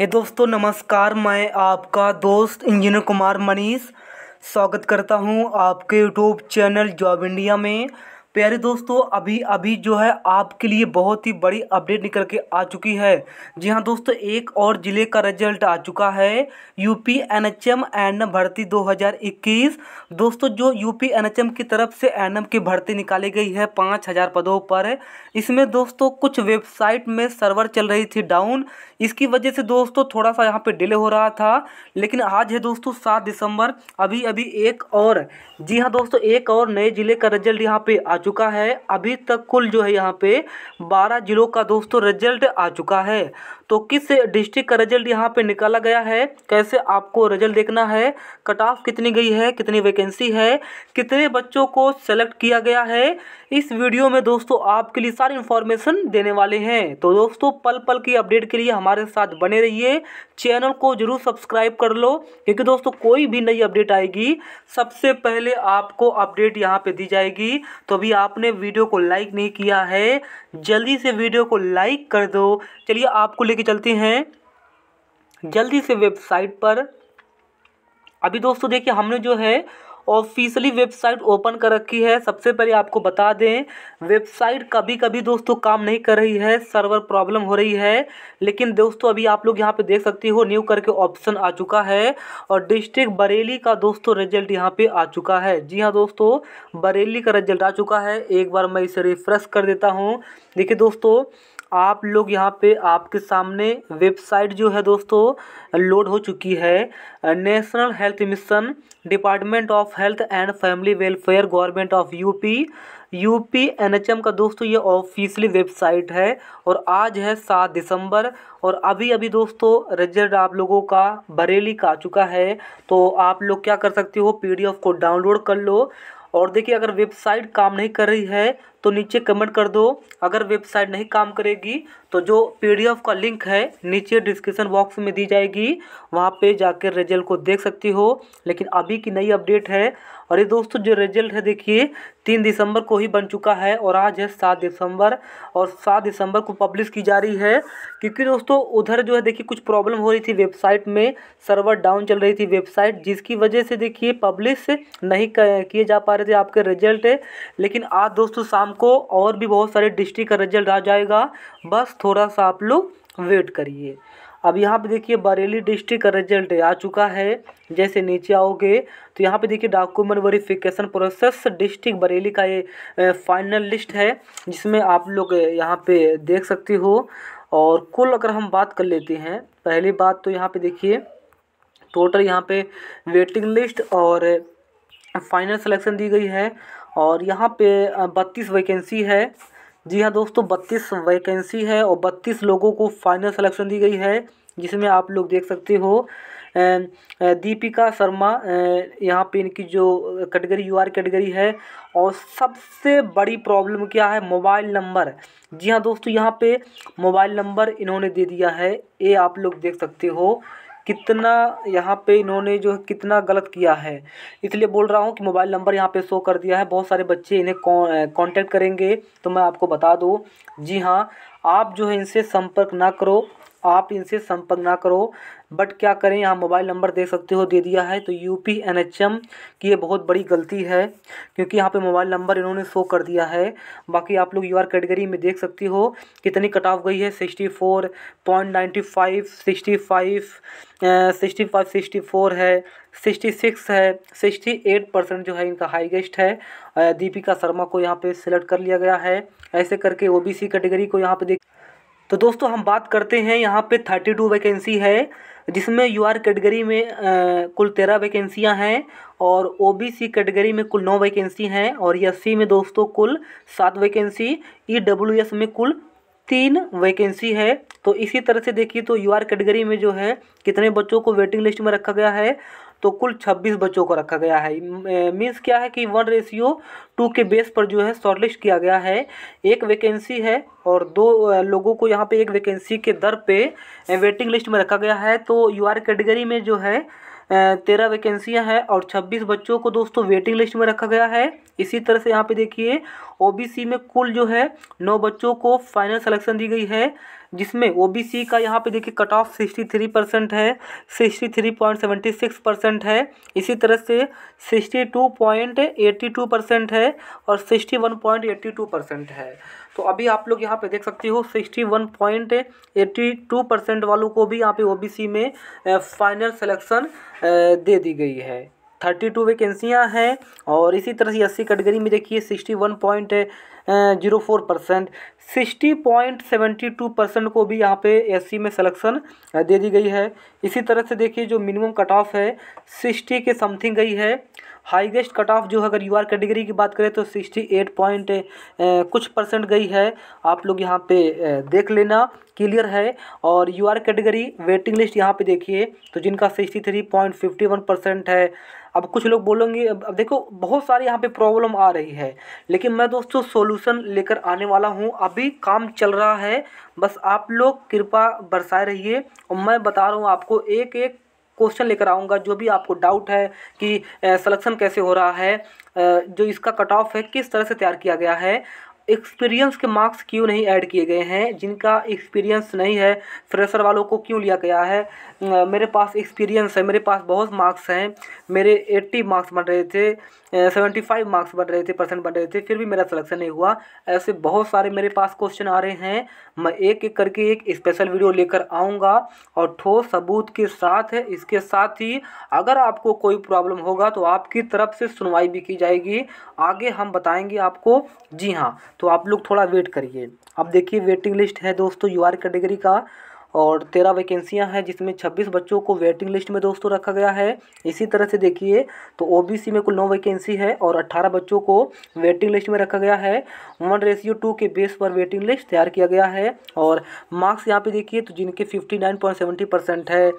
हे दोस्तों नमस्कार मैं आपका दोस्त इंजीनियर कुमार मनीष स्वागत करता हूं आपके यूट्यूब चैनल जॉब इंडिया में प्यारे दोस्तों अभी अभी जो है आपके लिए बहुत ही बड़ी अपडेट निकल के आ चुकी है जी हाँ दोस्तों एक और ज़िले का रिजल्ट आ चुका है यूपी एनएचएम एंड भर्ती 2021 दोस्तों जो यूपी एनएचएम की तरफ से एनएम की भर्ती निकाली गई है पाँच हज़ार पदों पर इसमें दोस्तों कुछ वेबसाइट में सर्वर चल रही थी डाउन इसकी वजह से दोस्तों थोड़ा सा यहाँ पर डिले हो रहा था लेकिन आज है दोस्तों सात दिसंबर अभी अभी एक और जी हाँ दोस्तों एक और नए ज़िले का रिजल्ट यहाँ पर आ चुका चुका है अभी तक कुल जो है यहाँ पे बारह जिलों का दोस्तों रिजल्ट आ चुका है तो किस डिस्ट्रिक्ट का रिजल्ट यहाँ पे निकाला गया है कैसे आपको रिजल्ट देखना है कट ऑफ कितनी गई है कितनी वैकेंसी है कितने बच्चों को सेलेक्ट किया गया है इस वीडियो में दोस्तों आपके लिए सारी इन्फॉर्मेशन देने वाले हैं तो दोस्तों पल पल की अपडेट के लिए हमारे साथ बने रहिए चैनल को जरूर सब्सक्राइब कर लो क्योंकि दोस्तों कोई भी नई अपडेट आएगी सबसे पहले आपको अपडेट यहाँ पे दी जाएगी तो अभी अभी आपने वीडियो को लाइक नहीं किया है जल्दी से वीडियो को लाइक कर दो चलिए आपको लेके चलते हैं जल्दी से वेबसाइट पर अभी दोस्तों देखिए हमने जो है ऑफिशियली वेबसाइट ओपन कर रखी है सबसे पहले आपको बता दें वेबसाइट कभी कभी दोस्तों काम नहीं कर रही है सर्वर प्रॉब्लम हो रही है लेकिन दोस्तों अभी आप लोग यहाँ पे देख सकते हो न्यू करके ऑप्शन आ चुका है और डिस्ट्रिक्ट बरेली का दोस्तों रिजल्ट यहाँ पे आ चुका है जी हाँ दोस्तों बरेली का रिजल्ट आ चुका है एक बार मैं इसे रिफ्रेश कर देता हूँ देखिए दोस्तों आप लोग यहाँ पे आपके सामने वेबसाइट जो है दोस्तों लोड हो चुकी है national health mission department of health and family welfare government of UP UP NHM का दोस्तों ये ऑफिशियली वेबसाइट है और आज है सात दिसंबर और अभी अभी दोस्तों रिजल्ट आप लोगों का बरेली का आ चुका है तो आप लोग क्या कर सकते हो पीडीएफ को डाउनलोड कर लो और देखिए अगर वेबसाइट काम नहीं कर रही है तो नीचे कमेंट कर दो अगर वेबसाइट नहीं काम करेगी तो जो पीडीएफ का लिंक है नीचे डिस्क्रिप्शन बॉक्स में दी जाएगी वहाँ पे जाकर रिजल्ट को देख सकती हो लेकिन अभी की नई अपडेट है और ये दोस्तों जो रिजल्ट है देखिए तीन दिसंबर को ही बन चुका है और आज है सात दिसंबर और सात दिसंबर को पब्लिश की जा रही है क्योंकि दोस्तों उधर जो है देखिए कुछ प्रॉब्लम हो रही थी वेबसाइट में सर्वर डाउन चल रही थी वेबसाइट जिसकी वजह से देखिए पब्लिश नहीं किए जा पा रहे थे आपके रिजल्ट लेकिन आज दोस्तों शाम शाम को और भी बहुत सारे डिस्ट्रिक्ट का रिजल्ट आ जाएगा बस थोड़ा सा आप लोग वेट करिए अब यहाँ पे देखिए बरेली डिस्ट्रिक्ट का रिजल्ट आ चुका है जैसे नीचे आओगे तो यहाँ पे देखिए document verification process district Bareilly का ये फाइनल लिस्ट है जिसमें आप लोग यहाँ पे देख सकते हो और कुल अगर हम बात कर लेते हैं पहली बात तो यहाँ पे देखिए टोटल यहाँ पे वेटिंग लिस्ट और फाइनल सिलेक्शन दी गई है और यहाँ पे बत्तीस वैकेंसी है जी हाँ दोस्तों बत्तीस वैकेंसी है और बत्तीस लोगों को फाइनल सिलेक्शन दी गई है जिसमें आप लोग देख सकते हो दीपिका शर्मा यहाँ पे इनकी जो कैटेगरी यू आर कैटेगरी है और सबसे बड़ी प्रॉब्लम क्या है मोबाइल नंबर जी हाँ दोस्तों यहाँ पे मोबाइल नंबर इन्होंने दे दिया है ये आप लोग देख सकते हो कितना यहाँ पे इन्होंने जो है कितना गलत किया है इसलिए बोल रहा हूँ कि मोबाइल नंबर यहाँ पे शो कर दिया है बहुत सारे बच्चे इन्हें कांटेक्ट करेंगे तो मैं आपको बता दूँ जी हाँ आप जो है इनसे संपर्क ना करो आप इनसे संपर्क ना करो बट क्या करें यहाँ मोबाइल नंबर दे सकते हो दे दिया है तो U P N H M की ये बहुत बड़ी गलती है क्योंकि यहाँ पे मोबाइल नंबर इन्होंने शो कर दिया है बाकी आप लोग यू आर कैटेगरी में देख सकती हो कितनी कट ऑफ गई है sixty four point ninety five sixty five sixty five sixty four है सिक्सटी सिक्स है सिक्सटी एट परसेंट जो है इनका हाईएस्ट है दीपिका शर्मा को यहाँ पे सिलेक्ट कर लिया गया है ऐसे करके सी कैटेगरी को यहाँ पे देख तो दोस्तों हम बात करते हैं यहाँ पे थर्टी टू वैकेंसी है जिसमें यू आर कैटेगरी में आ, कुल तेरह वैकेंसियां हैं और ओबीसी कैटेगरी में कुल नौ वैकेंसी हैं और एस e में दोस्तों कुल सात वैकेंसी ई e में कुल तीन वैकेंसी है तो इसी तरह से देखिए तो यू आर कैटेगरी में जो है कितने बच्चों को वेटिंग लिस्ट में रखा गया है तो कुल छब्बीस बच्चों को रखा गया है मीन्स क्या है कि वन रेशियो टू के बेस पर जो है शॉर्टलिस्ट किया गया है एक वैकेंसी है और दो लोगों को यहाँ पे एक वैकेंसी के दर पे वेटिंग लिस्ट में रखा गया है तो यू आर कैटेगरी में जो है तेरह वैकेंसियां हैं और छब्बीस बच्चों को दोस्तों वेटिंग लिस्ट में रखा गया है इसी तरह से यहाँ पे देखिए ओबीसी में कुल जो है नौ बच्चों को फाइनल सिलेक्शन दी गई है जिसमें ओबीसी का यहाँ पे देखिए cut off sixty three percent है sixty three point seventy six percent है इसी तरह से sixty two point eighty two percent है और sixty one point eighty two percent है तो अभी आप लोग यहाँ पे देख सकते हो sixty one point eighty two percent वालों को भी यहाँ पे ओबीसी में फाइनल सिलेक्शन दे दी गई है थर्टी टू वैकेंसियाँ हैं और इसी तरह से अस्सी कैटेगरी में देखिए sixty one point zero four percent sixty point seventy two percent को भी यहाँ पे एससी में सिलेक्शन दे दी गई है इसी तरह से देखिए जो मिनिमम कट ऑफ है सिक्सटी के समथिंग गई है हाईएस्ट कट ऑफ जो है अगर यू आर कैटेगरी की बात करें तो सिक्सटी एट पॉइंट कुछ परसेंट गई है आप लोग यहाँ पे देख लेना क्लियर है और U R category waiting list यहाँ पे देखिए तो जिनका sixty three point fifty one percent है अब कुछ लोग बोलेंगे अब देखो बहुत सारे यहाँ पे प्रॉब्लम आ रही है लेकिन मैं दोस्तों सोल्यूशन लेकर आने वाला हूँ अभी काम चल रहा है बस आप लोग कृपा बरसाए रहिए और मैं बता रहा हूँ आपको एक एक क्वेश्चन लेकर आऊँगा जो भी आपको डाउट है कि सलेक्शन कैसे हो रहा है जो इसका कट ऑफ है किस तरह से तैयार किया गया है एक्सपीरियंस के मार्क्स क्यों नहीं ऐड किए गए हैं जिनका एक्सपीरियंस नहीं है फ्रेशर वालों को क्यों लिया गया है मेरे पास एक्सपीरियंस है मेरे पास बहुत मार्क्स हैं मेरे 80 मार्क्स बन रहे थे 75 मार्क्स बन रहे थे परसेंट बन रहे थे फिर भी मेरा सिलेक्शन नहीं हुआ ऐसे बहुत सारे मेरे पास क्वेश्चन आ रहे हैं मैं एक एक करके एक स्पेशल वीडियो लेकर आऊँगा और ठोस सबूत के साथ इसके साथ ही अगर आपको कोई प्रॉब्लम होगा तो आपकी तरफ से सुनवाई भी की जाएगी आगे हम बताएँगे आपको जी हाँ तो आप लोग थोड़ा वेट करिए अब देखिए वेटिंग लिस्ट है दोस्तों यू आर कैटेगरी का और तेरह वैकेंसियां हैं जिसमें छब्बीस बच्चों को वेटिंग लिस्ट में दोस्तों रखा गया है इसी तरह से देखिए तो ओबीसी में कुल नौ वैकेंसी है और अट्ठारह बच्चों को वेटिंग लिस्ट में रखा गया है वन रेशियो टू के बेस पर वेटिंग लिस्ट तैयार किया गया है और मार्क्स यहाँ पर देखिए तो जिनके fifty nine point seventy percent है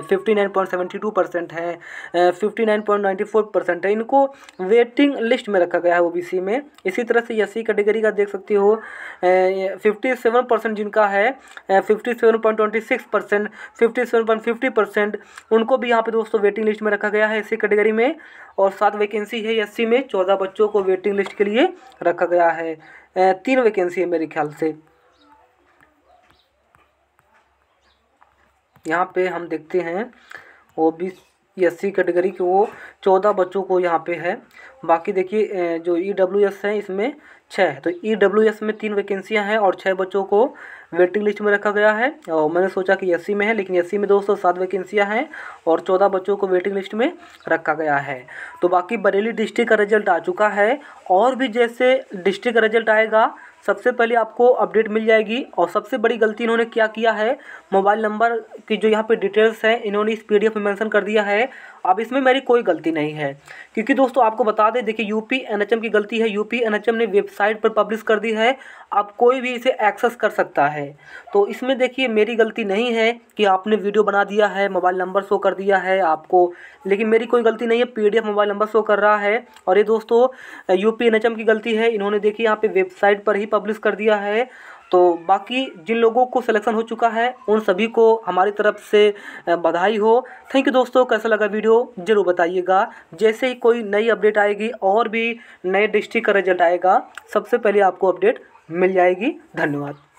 fifty nine point seventy two percent है fifty nine point ninety four percent है इनको वेटिंग लिस्ट में रखा गया है ओ में इसी तरह से एस कैटेगरी e का देख सकते हो फिफ्टी सेवन परसेंट जिनका है फिफ्टी सेवन पॉइंट परसेंट उनको भी यहाँ पे दोस्तों वेटिंग लिस्ट में रखा गया है एससी कैटेगरी में और सात वैकेंसी है एस e में चौदह बच्चों को वेटिंग लिस्ट के लिए रखा गया है तीन वैकेंसी है मेरे ख्याल से यहाँ पे हम देखते हैं O B S C category के वो चौदह बच्चों को यहाँ पे है बाकी देखिए जो ई डब्ल्यू एस है इसमें छः तो ई डब्ल्यू एस में तीन वैकेंसियाँ हैं और छः बच्चों को वेटिंग लिस्ट में रखा गया है और मैंने सोचा कि एस में है लेकिन एस में दोस्तों सात वैकेंसियाँ हैं और चौदह बच्चों को वेटिंग लिस्ट में रखा गया है तो बाकी बरेली डिस्ट्रिक्ट का रिजल्ट आ चुका है और भी जैसे डिस्ट्रिक्ट का रिजल्ट आएगा सबसे पहले आपको अपडेट मिल जाएगी और सबसे बड़ी गलती इन्होंने क्या किया है मोबाइल नंबर की जो यहाँ पे डिटेल्स है इन्होंने इस पीडीएफ में मेंशन कर दिया है अब इसमें मेरी कोई गलती नहीं है क्योंकि दोस्तों आपको बता दें देखिए यूपी एनएचएम की गलती है यूपी एनएचएम ने वेबसाइट पर पब्लिश कर दी है अब कोई भी इसे एक्सेस कर सकता है तो इसमें देखिए मेरी गलती नहीं है कि आपने वीडियो बना दिया है मोबाइल नंबर शो कर दिया है आपको लेकिन मेरी कोई गलती नहीं है एफ मोबाइल नंबर शो कर रहा है और ये दोस्तों एच एम की गलती है इन्होंने देखिए यहाँ पे वेबसाइट पर ही पब्लिश कर दिया है तो बाकी जिन लोगों को सिलेक्शन हो चुका है उन सभी को हमारी तरफ से बधाई हो थैंक यू दोस्तों कैसा लगा वीडियो ज़रूर बताइएगा जैसे ही कोई नई अपडेट आएगी और भी नए डिस्ट्रिक्ट का रिजल्ट आएगा सबसे पहले आपको अपडेट मिल जाएगी धन्यवाद